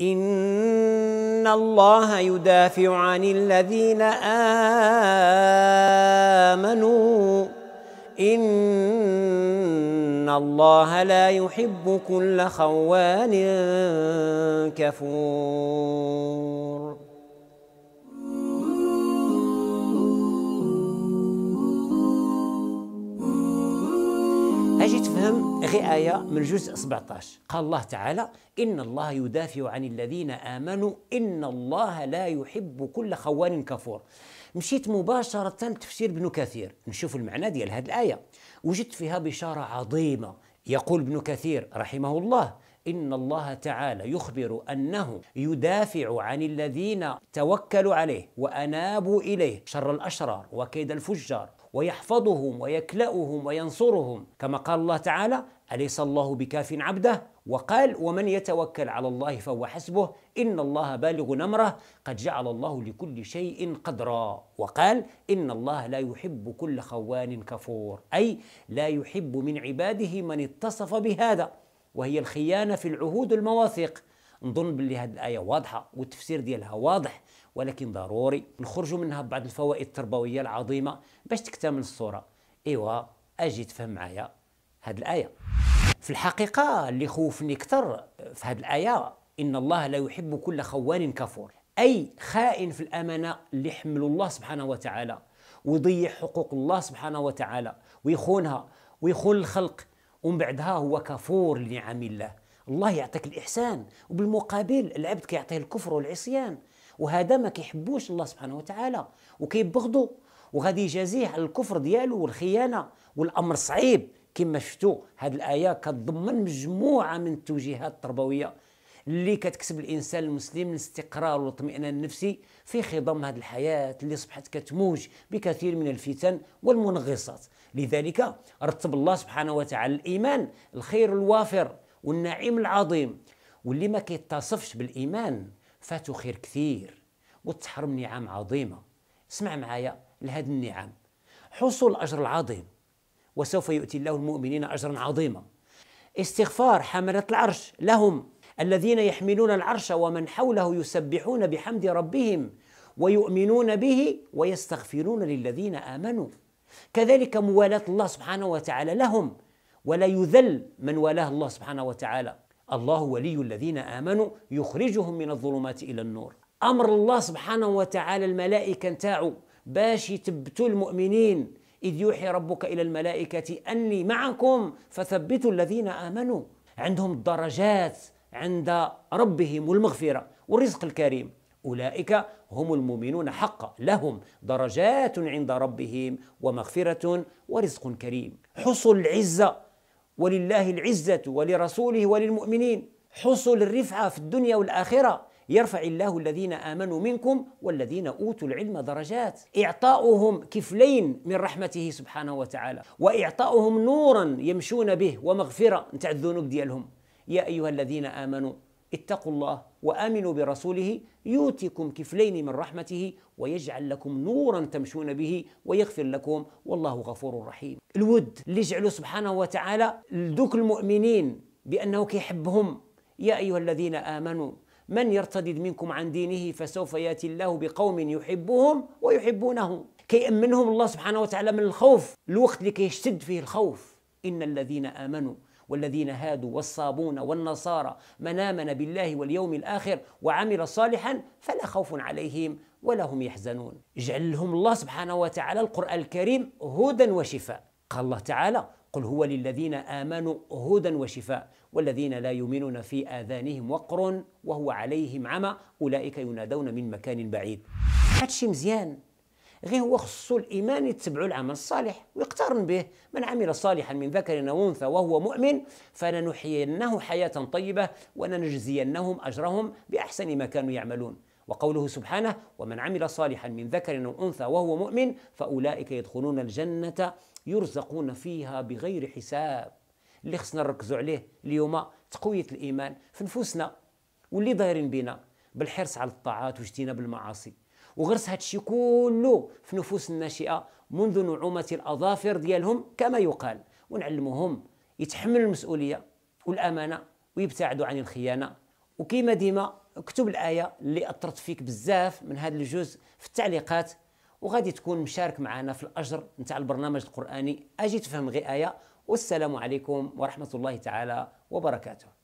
إن الله يدافع عن الذين آمنوا إن الله لا يحب كل خوان كفور نفهم غير آية من جزء 17 قال الله تعالى إن الله يدافع عن الذين آمنوا إن الله لا يحب كل خوان كفور مشيت مباشرة تفسير ابن كثير نشوف المعنى ديال هذه الآية وجدت فيها بشارة عظيمة يقول ابن كثير رحمه الله إن الله تعالى يخبر أنه يدافع عن الذين توكلوا عليه وأنابوا إليه شر الأشرار وكيد الفجار ويحفظهم ويكلأهم وينصرهم كما قال الله تعالى أليس الله بكاف عبده وقال ومن يتوكل على الله فهو حسبه إن الله بالغ نمره قد جعل الله لكل شيء قدرا وقال إن الله لا يحب كل خوان كفور أي لا يحب من عباده من اتصف بهذا وهي الخيانة في العهود والمواثيق نظن باللي هذه الآية واضحة والتفسير ديالها واضح ولكن ضروري نخرجوا منها ببعض الفوائد التربويه العظيمه باش تكتمل الصوره ايوا اجي تفهم معايا هاد الايه في الحقيقه اللي خوفني اكثر في هاد الايه ان الله لا يحب كل خوان كفور اي خائن في الامانه اللي حملوا الله سبحانه وتعالى ويضيع حقوق الله سبحانه وتعالى ويخونها ويخون الخلق ومن بعدها هو كفور لنعم الله الله يعطيك الإحسان وبالمقابل العبد كيعطيه الكفر والعصيان وهذا ما كيحبوش الله سبحانه وتعالى وكيبغضوا وغادي يجازيه على الكفر ديالو والخيانه والامر صعيب كما شفتوا هذه الايه كتضمن مجموعه من التوجيهات التربويه اللي كتكسب الانسان المسلم الاستقرار والاطمئنان النفسي في خضم هذه الحياه اللي اصبحت كتموج بكثير من الفتن والمنغصات لذلك رتب الله سبحانه وتعالى الايمان الخير الوافر والنعيم العظيم واللي ما كيتصفش بالايمان فاتوا خير كثير وتحرم نعم عظيمة اسمع معايا لهذه النعم حصول أجر العظيم وسوف يؤتي الله المؤمنين أجرا عظيما استغفار حملة العرش لهم الذين يحملون العرش ومن حوله يسبحون بحمد ربهم ويؤمنون به ويستغفرون للذين آمنوا كذلك موالاة الله سبحانه وتعالى لهم ولا يذل من والاه الله سبحانه وتعالى الله ولي الذين امنوا يخرجهم من الظلمات الى النور امر الله سبحانه وتعالى الملائكه نتاعو باش يتبتوا المؤمنين اذ يوحي ربك الى الملائكه اني معكم فثبتوا الذين امنوا عندهم الدرجات عند ربهم والمغفره والرزق الكريم اولئك هم المؤمنون حقا لهم درجات عند ربهم ومغفره ورزق كريم حصول العزه ولله العزة ولرسوله وللمؤمنين حصل الرفعة في الدنيا والآخرة يرفع الله الذين آمنوا منكم والذين أوتوا العلم درجات إعطاؤهم كفلين من رحمته سبحانه وتعالى وإعطاؤهم نورا يمشون به ومغفرة نتاع الذنوب ديالهم يا أيها الذين آمنوا اتقوا الله وامنوا برسوله يؤتكم كفلين من رحمته ويجعل لكم نورا تمشون به ويغفر لكم والله غفور رحيم الود اللي جعله سبحانه وتعالى لدوك المؤمنين بانه كيحبهم يا ايها الذين امنوا من يرتدد منكم عن دينه فسوف ياتي الله بقوم يحبهم ويحبونه كيأمنهم الله سبحانه وتعالى من الخوف الوقت اللي كيشتد فيه الخوف إن الذين آمنوا والذين هادوا والصابون والنصارى من آمن بالله واليوم الآخر وعمل صالحا فلا خوف عليهم ولا هم يحزنون اجعل لهم الله سبحانه وتعالى القرآن الكريم هدى وشفاء قال الله تعالى قل هو للذين آمنوا هدى وشفاء والذين لا يؤمنون في آذانهم وقر وهو عليهم عمى أولئك ينادون من مكان بعيد هادشي مزيان غير هو خصو الايمان يتبعو العمل الصالح ويقترن به من عمل صالحا من ذكر او انثى وهو مؤمن فلنحيينه حياه طيبه ولنجزينهم اجرهم باحسن ما كانوا يعملون وقوله سبحانه ومن عمل صالحا من ذكر او انثى وهو مؤمن فاولئك يدخلون الجنه يرزقون فيها بغير حساب اللي خصنا نركزوا عليه اليوم تقويه الايمان في نفوسنا واللي ضايرين بنا بالحرص على الطاعات واجتناب المعاصي وغرس هادشي كله في نفوس الناشئه منذ نعومه الاظافر ديالهم كما يقال ونعلموهم يتحملوا المسؤوليه والامانه ويبتعدوا عن الخيانه وكيما ديما اكتب الايه اللي اثرت فيك بزاف من هذا الجزء في التعليقات وغادي تكون مشارك معنا في الاجر نتاع البرنامج القراني اجي تفهم غي ايه والسلام عليكم ورحمه الله تعالى وبركاته